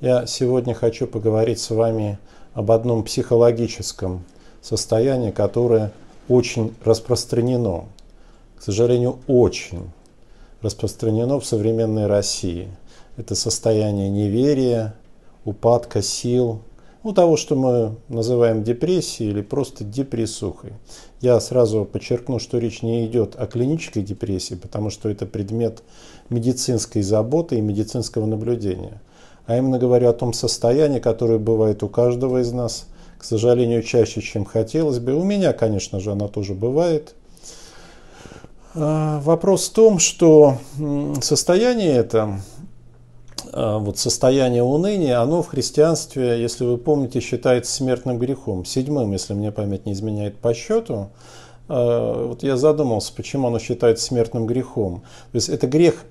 Я сегодня хочу поговорить с вами об одном психологическом состоянии, которое очень распространено, к сожалению, очень распространено в современной России. Это состояние неверия, упадка сил, ну, того, что мы называем депрессией или просто депрессухой. Я сразу подчеркну, что речь не идет о клинической депрессии, потому что это предмет медицинской заботы и медицинского наблюдения а именно говорю о том состоянии, которое бывает у каждого из нас, к сожалению, чаще, чем хотелось бы. У меня, конечно же, она тоже бывает. А, вопрос в том, что состояние это, а, вот состояние уныния, оно в христианстве, если вы помните, считается смертным грехом, седьмым, если мне память не изменяет по счету. А, вот я задумался, почему оно считается смертным грехом. То есть это грех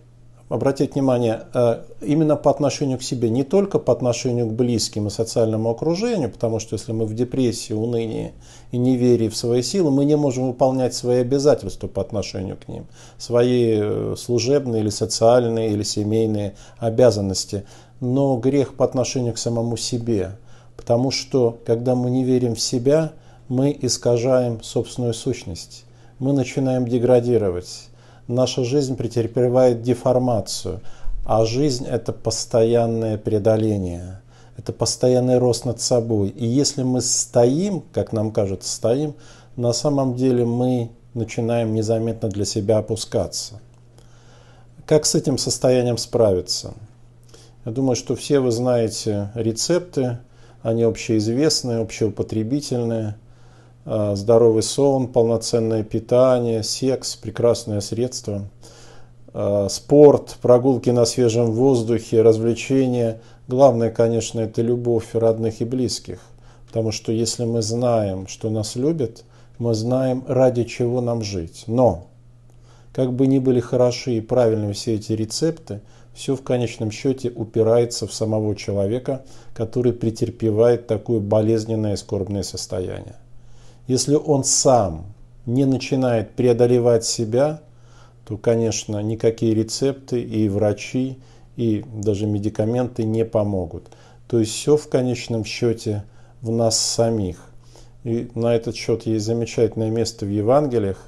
обратить внимание э, именно по отношению к себе, не только по отношению к близким и социальному окружению, потому что если мы в депрессии, унынии и неверии в свои силы, мы не можем выполнять свои обязательства по отношению к ним, свои э, служебные или социальные или семейные обязанности, но грех по отношению к самому себе, потому что когда мы не верим в себя, мы искажаем собственную сущность, мы начинаем деградировать наша жизнь претерпевает деформацию, а жизнь – это постоянное преодоление, это постоянный рост над собой. И если мы стоим, как нам кажется, стоим, на самом деле мы начинаем незаметно для себя опускаться. Как с этим состоянием справиться? Я думаю, что все вы знаете рецепты, они общеизвестные, общеупотребительные – а, здоровый сон, полноценное питание, секс, прекрасное средство, а, спорт, прогулки на свежем воздухе, развлечения. Главное, конечно, это любовь родных и близких. Потому что если мы знаем, что нас любят, мы знаем, ради чего нам жить. Но, как бы ни были хороши и правильны все эти рецепты, все в конечном счете упирается в самого человека, который претерпевает такое болезненное и скорбное состояние. Если он сам не начинает преодолевать себя, то, конечно, никакие рецепты и врачи, и даже медикаменты не помогут. То есть все в конечном счете в нас самих. И на этот счет есть замечательное место в Евангелиях,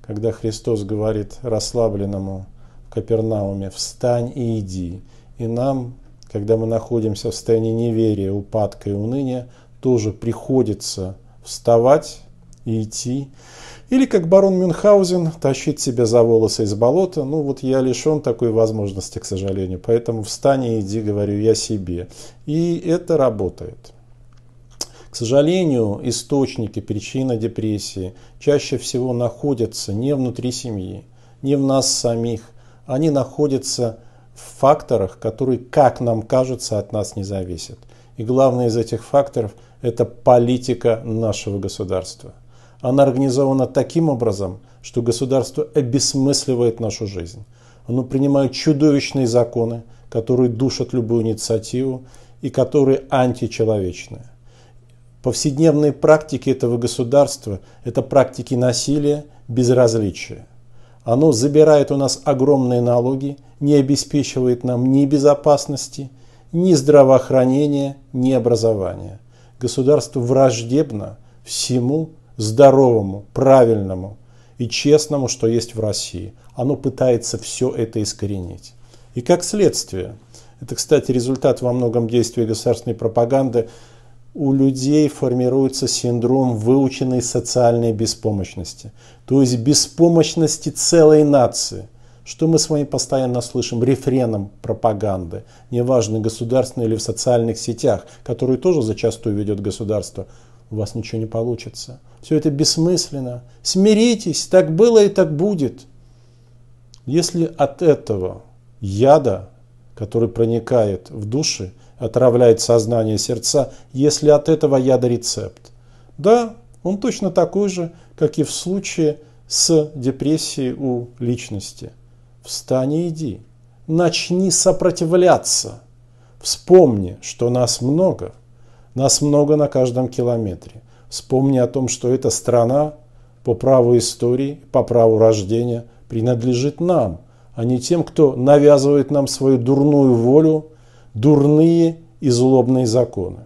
когда Христос говорит расслабленному в Капернауме «Встань и иди». И нам, когда мы находимся в состоянии неверия, упадка и уныния, тоже приходится вставать и идти. Или как барон Мюнхгаузен тащить себя за волосы из болота. Ну вот я лишен такой возможности, к сожалению. Поэтому встань и иди, говорю я себе. И это работает. К сожалению, источники, причина депрессии чаще всего находятся не внутри семьи, не в нас самих. Они находятся в факторах, которые, как нам кажется, от нас не зависят. И главный из этих факторов – это политика нашего государства. Она организована таким образом, что государство обесмысливает нашу жизнь. Оно принимает чудовищные законы, которые душат любую инициативу и которые античеловечны. Повседневные практики этого государства – это практики насилия, безразличия. Оно забирает у нас огромные налоги, не обеспечивает нам ни безопасности – ни здравоохранения, ни образования. Государство враждебно всему здоровому, правильному и честному, что есть в России. Оно пытается все это искоренить. И как следствие, это, кстати, результат во многом действия государственной пропаганды, у людей формируется синдром выученной социальной беспомощности, то есть беспомощности целой нации – что мы с вами постоянно слышим рефреном пропаганды, неважно государственной или в социальных сетях, которую тоже зачастую ведет государство, у вас ничего не получится. Все это бессмысленно. Смиритесь, так было и так будет. Если от этого яда, который проникает в души, отравляет сознание сердца, если от этого яда рецепт, да, он точно такой же, как и в случае с депрессией у личности – Встань и иди. Начни сопротивляться. Вспомни, что нас много. Нас много на каждом километре. Вспомни о том, что эта страна по праву истории, по праву рождения принадлежит нам, а не тем, кто навязывает нам свою дурную волю, дурные и злобные законы.